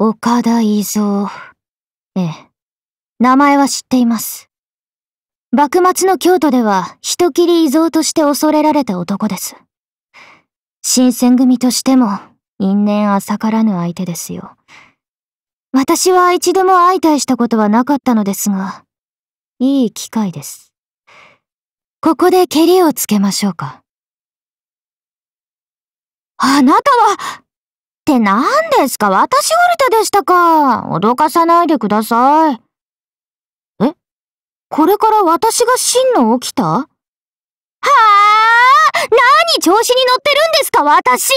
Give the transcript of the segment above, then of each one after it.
岡田伊蔵。ええ。名前は知っています。幕末の京都では人斬り伊蔵として恐れられた男です。新選組としても因縁浅からぬ相手ですよ。私は一度も相対したことはなかったのですが、いい機会です。ここで蹴りをつけましょうか。あなたはって何ですか私オルタでしたか。脅かさないでください。えこれから私が真の起きたはあ何調子に乗ってるんですか私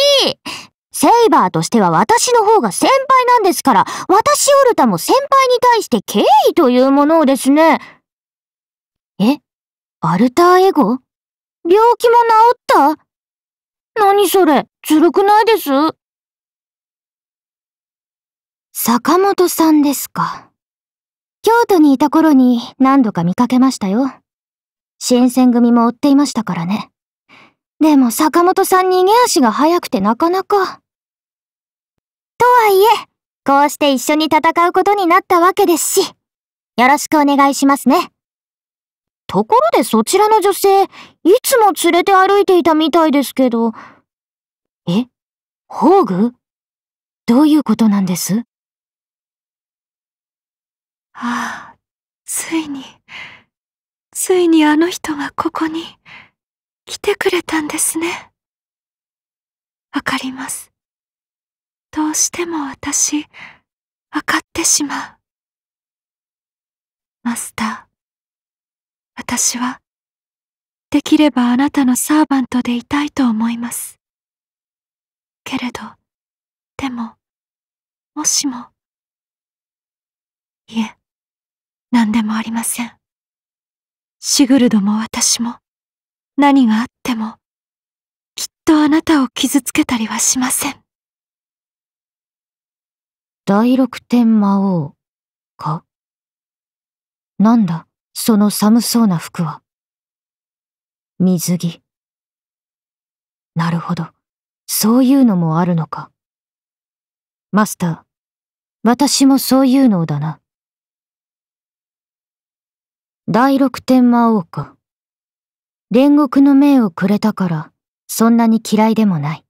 セイバーとしては私の方が先輩なんですから、私オルタも先輩に対して敬意というものをですね。えアルターエゴ病気も治った何それ、ずるくないです坂本さんですか。京都にいた頃に何度か見かけましたよ。新選組も追っていましたからね。でも坂本さん逃げ足が速くてなかなか。とはいえ、こうして一緒に戦うことになったわけですし、よろしくお願いしますね。ところでそちらの女性、いつも連れて歩いていたみたいですけど、え宝具どういうことなんですああ、ついに、ついにあの人がここに来てくれたんですね。わかります。どうしても私、わかってしまう。マスター、私は、できればあなたのサーバントでいたいと思います。けれど、でも、もしも、いえ、何でもありません。シグルドも私も、何があっても、きっとあなたを傷つけたりはしません。第六天魔王かなんだ、その寒そうな服は。水着。なるほど。そういうのもあるのか。マスター、私もそういうのだな。第六天魔王か。煉獄の命をくれたから、そんなに嫌いでもない。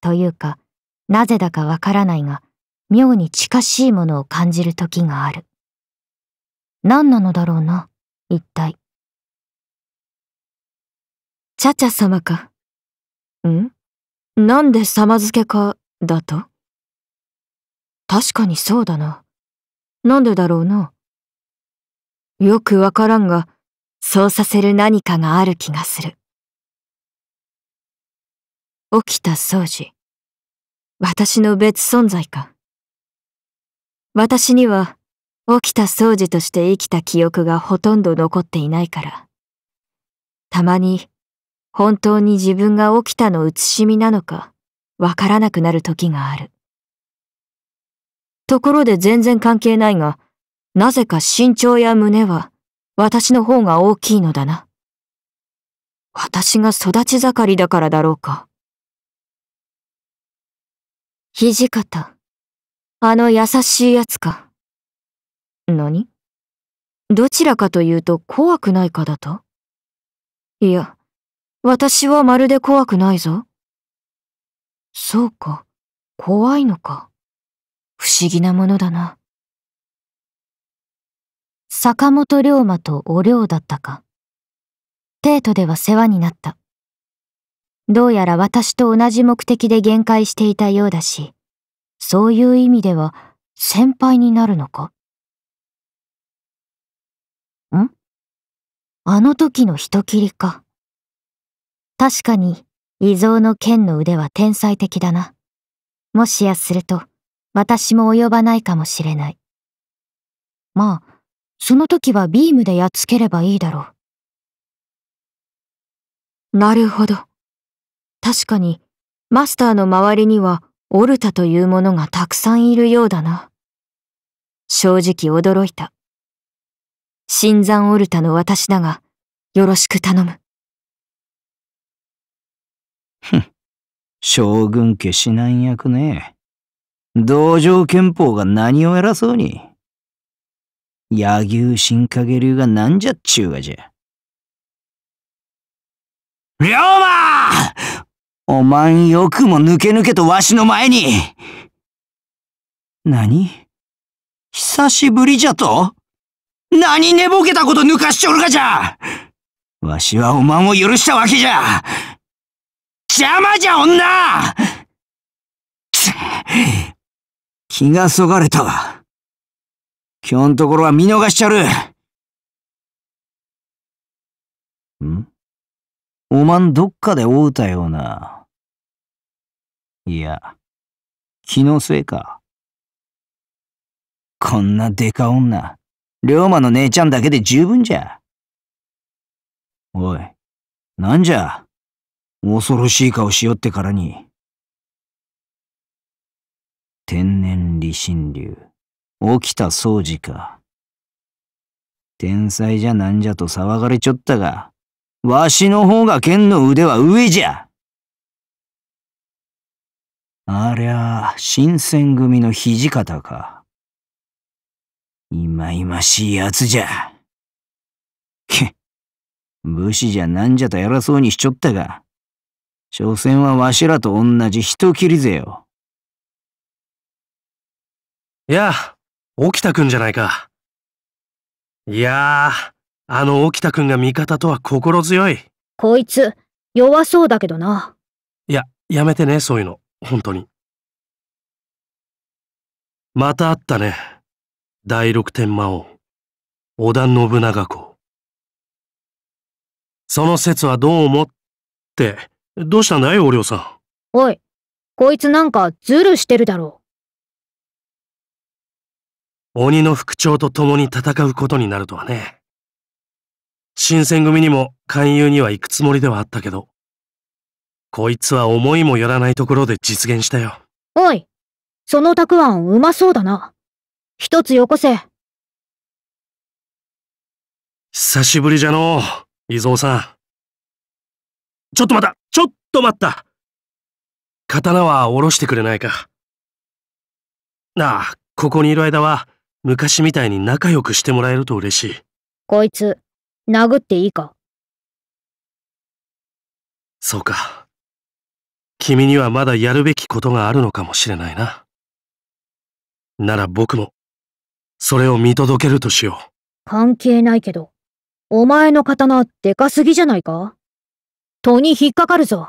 というか、なぜだかわからないが、妙に近しいものを感じる時がある。何なのだろうな、一体。チャチャ様か。んなんで様付けか、だと確かにそうだな。なんでだろうな。よくわからんが、そうさせる何かがある気がする。起きた掃除。私の別存在か。私には、起きた掃除として生きた記憶がほとんど残っていないから。たまに、本当に自分が起きたの写しみなのか、わからなくなる時がある。ところで全然関係ないが、なぜか身長や胸は私の方が大きいのだな。私が育ち盛りだからだろうか。土方。あの優しい奴か。何どちらかというと怖くないかだといや、私はまるで怖くないぞ。そうか、怖いのか。不思議なものだな。坂本龍馬とお涼だったか。帝都では世話になった。どうやら私と同じ目的で限界していたようだし、そういう意味では先輩になるのかんあの時の人斬りか。確かに、異蔵の剣の腕は天才的だな。もしやすると、私も及ばないかもしれない。まあ、その時はビームでやっつければいいだろう。なるほど。確かに、マスターの周りには、オルタというものがたくさんいるようだな。正直驚いた。新山オルタの私だが、よろしく頼む。ふん、将軍家指南役ね。同情憲法が何を偉そうに。柳生新影流がなんじゃっちゅうがじゃ。龍馬おまんよくも抜け抜けとわしの前に何久しぶりじゃと何寝ぼけたこと抜かしちょるがじゃわしはおまんを許したわけじゃ邪魔じゃ女気がそがれたわ。今日のところは見逃しちゃる。んおまんどっかで会うたような。いや、気のせいか。こんなデカ女、龍馬の姉ちゃんだけで十分じゃ。おい、なんじゃ。恐ろしい顔しよってからに。天然理心流。起きた掃除か。天才じゃなんじゃと騒がれちょったが、わしの方が剣の腕は上じゃありゃ、新選組の土方か。いまいましい奴じゃ。けっ、武士じゃなんじゃと偉そうにしちょったが、所詮はわしらと同じ人斬りぜよ。やあ、沖田くんじゃないか。いやー、あの沖田くんが味方とは心強い。こいつ、弱そうだけどな。いや、やめてね、そういうの。本当に。また会ったね。第六天魔王、織田信長公。その説はどう思って、どうしたんだい、おりょうさん。おい、こいつなんかズルしてるだろう。鬼の副長と共に戦うことになるとはね。新選組にも勧誘には行くつもりではあったけど、こいつは思いもよらないところで実現したよ。おい、そのたくあんうまそうだな。一つよこせ。久しぶりじゃのう、伊蔵さん。ちょっと待ったちょっと待った刀は下ろしてくれないか。なあ、ここにいる間は、昔みたいに仲良くしてもらえると嬉しい。こいつ、殴っていいかそうか。君にはまだやるべきことがあるのかもしれないな。なら僕も、それを見届けるとしよう。関係ないけど、お前の刀でかすぎじゃないか戸に引っかかるぞ。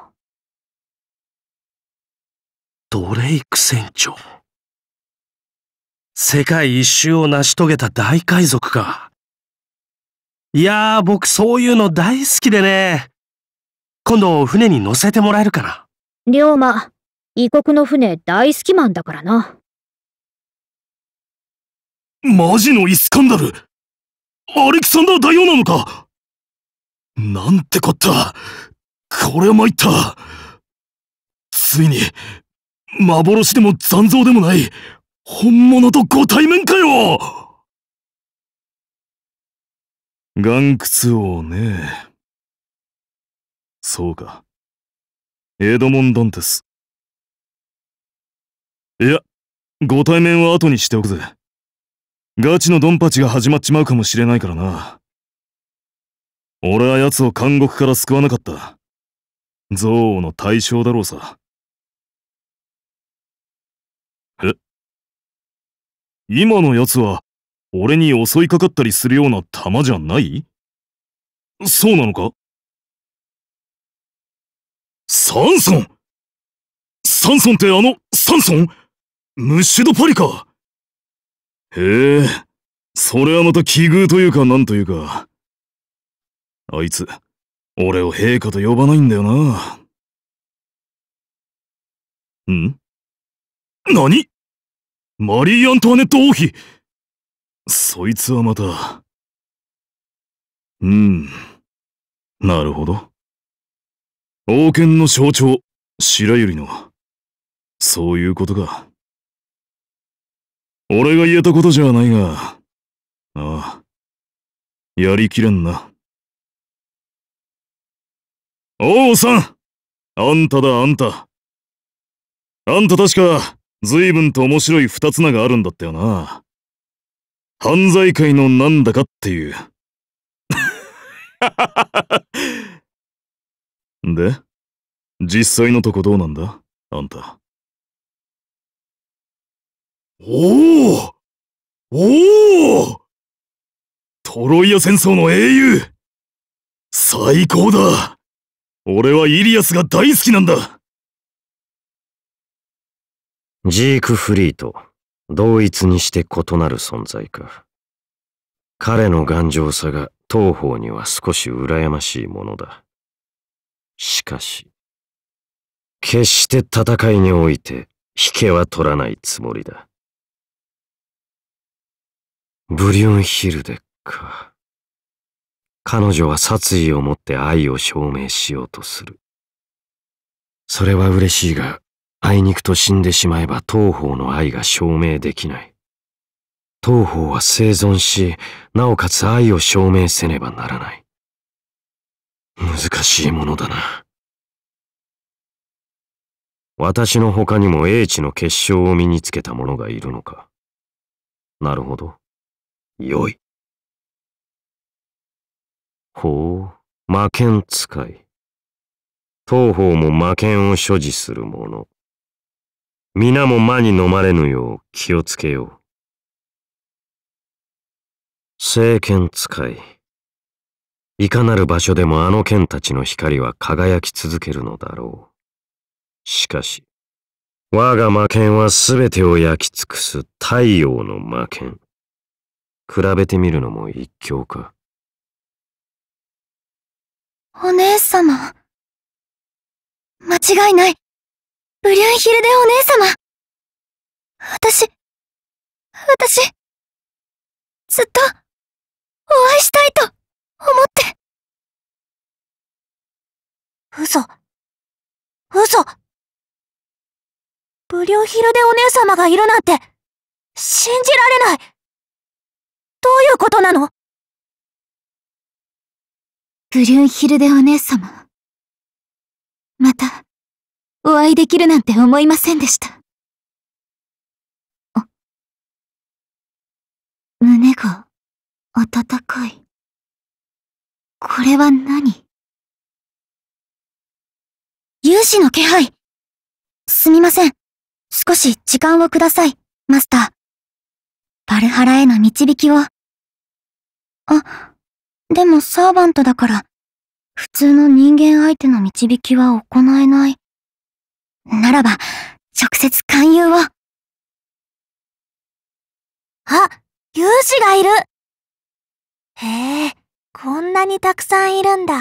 ドレイク船長。世界一周を成し遂げた大海賊か。いやー、僕そういうの大好きでね。今度船に乗せてもらえるかな。龍馬、異国の船大好きマンだからな。マジのイスカンダルアレキサンダー大王なのかなんてこったこれは参ったついに、幻でも残像でもない、本物とご対面かよ岩窟王ね。そうか。エドモン・ダンテス。いや、ご対面は後にしておくぜ。ガチのドンパチが始まっちまうかもしれないからな。俺は奴を監獄から救わなかった。憎悪の対象だろうさ。今のやつは、俺に襲いかかったりするような弾じゃないそうなのかサンソンサンソンってあの、サンソンムッシュドパリかへえ、それはまた奇遇というかなんというか。あいつ、俺を陛下と呼ばないんだよな。ん何マリー・アントワネット王妃そいつはまた。うん。なるほど。王権の象徴、白百合の。そういうことか。俺が言えたことじゃないが、ああ、やりきれんな。王さんあんただ、あんた。あんた確か、随分と面白い二つ名があるんだったよな。犯罪界のなんだかっていう。で実際のとこどうなんだあんた。おおおおトロイア戦争の英雄最高だ俺はイリアスが大好きなんだジークフリーと同一にして異なる存在か。彼の頑丈さが東方には少し羨ましいものだ。しかし、決して戦いにおいて引けは取らないつもりだ。ブリュンヒルデか。彼女は殺意を持って愛を証明しようとする。それは嬉しいが、あいにくと死んでしまえば東方の愛が証明できない。東方は生存し、なおかつ愛を証明せねばならない。難しいものだな。私の他にも英知の結晶を身につけた者がいるのか。なるほど。よい。ほう、魔剣使い。東方も魔剣を所持する者。皆も魔に飲まれぬよう気をつけよう。聖剣使い。いかなる場所でもあの剣たちの光は輝き続けるのだろう。しかし、我が魔剣は全てを焼き尽くす太陽の魔剣。比べてみるのも一興か。お姉様。間違いない。ブリュンヒルデお姉様。私、私、ずっと、お会いしたいと、思って。嘘。嘘。ブリュンヒルデお姉様がいるなんて、信じられない。どういうことなのブリュンヒルデお姉様。また。お会いできるなんて思いませんでした。胸が温かい。これは何有志の気配。すみません。少し時間をください、マスター。バルハラへの導きを。あ、でもサーバントだから、普通の人間相手の導きは行えない。ならば、直接勧誘を。あ、有志がいるへえ、こんなにたくさんいるんだ。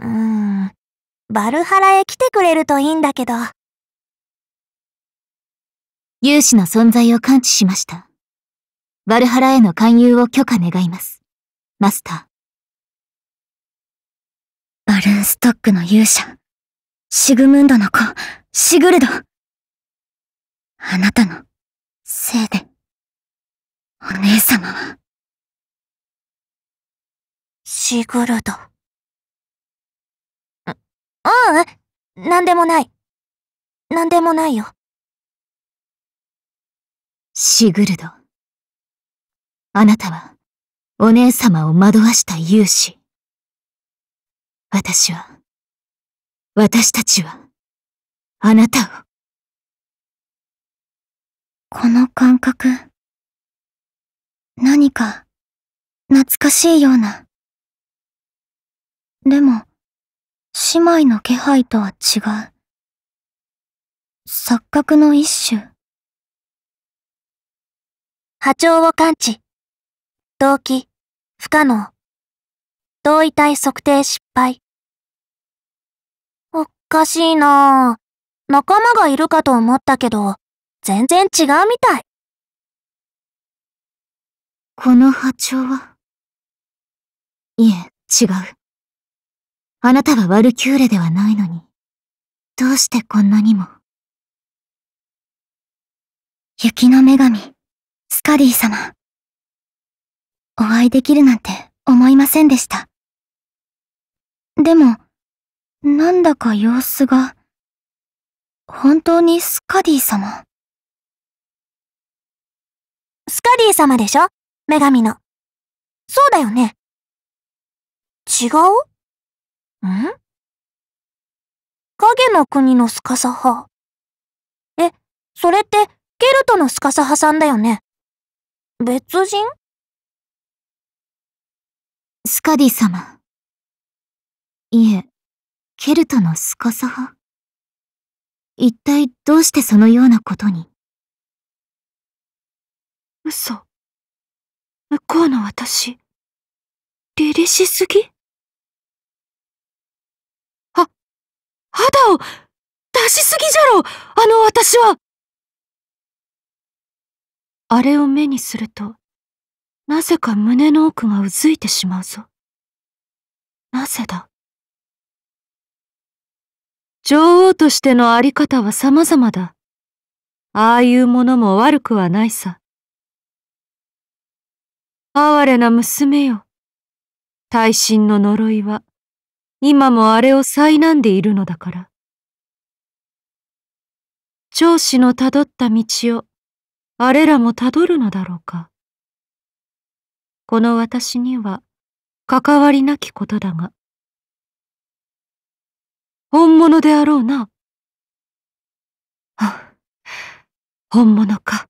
うーん、バルハラへ来てくれるといいんだけど。有志の存在を感知しました。バルハラへの勧誘を許可願います。マスター。バルンストックの勇者。シグムンドの子、シグルド。あなたのせいで、お姉様は。シグルド。う、うん、なんでもない。なんでもないよ。シグルド。あなたは、お姉様を惑わした勇士。私は、私たちは、あなたを。この感覚、何か、懐かしいような。でも、姉妹の気配とは違う。錯覚の一種。波長を感知。動機、不可能。同位体測定失敗。かしいなぁ。仲間がいるかと思ったけど、全然違うみたい。この波長はいえ、違う。あなたはワルキューレではないのに、どうしてこんなにも。雪の女神、スカディ様。お会いできるなんて思いませんでした。でも、なんだか様子が。本当にスカディ様スカディ様でしょ女神の。そうだよね。違うん影の国のスカサハ。え、それって、ケルトのスカサハさんだよね。別人スカディ様。いえ、ケルトのスカサ派一体どうしてそのようなことに嘘。向こうの私、凛々しすぎは、肌を出しすぎじゃろあの私はあれを目にすると、なぜか胸の奥がうずいてしまうぞ。なぜだ女王としてのあり方は様々だ。ああいうものも悪くはないさ。哀れな娘よ。大神の呪いは、今もあれを災難でいるのだから。長子の辿った道を、あれらもたどるのだろうか。この私には、関わりなきことだが。本物であろうな。本物か。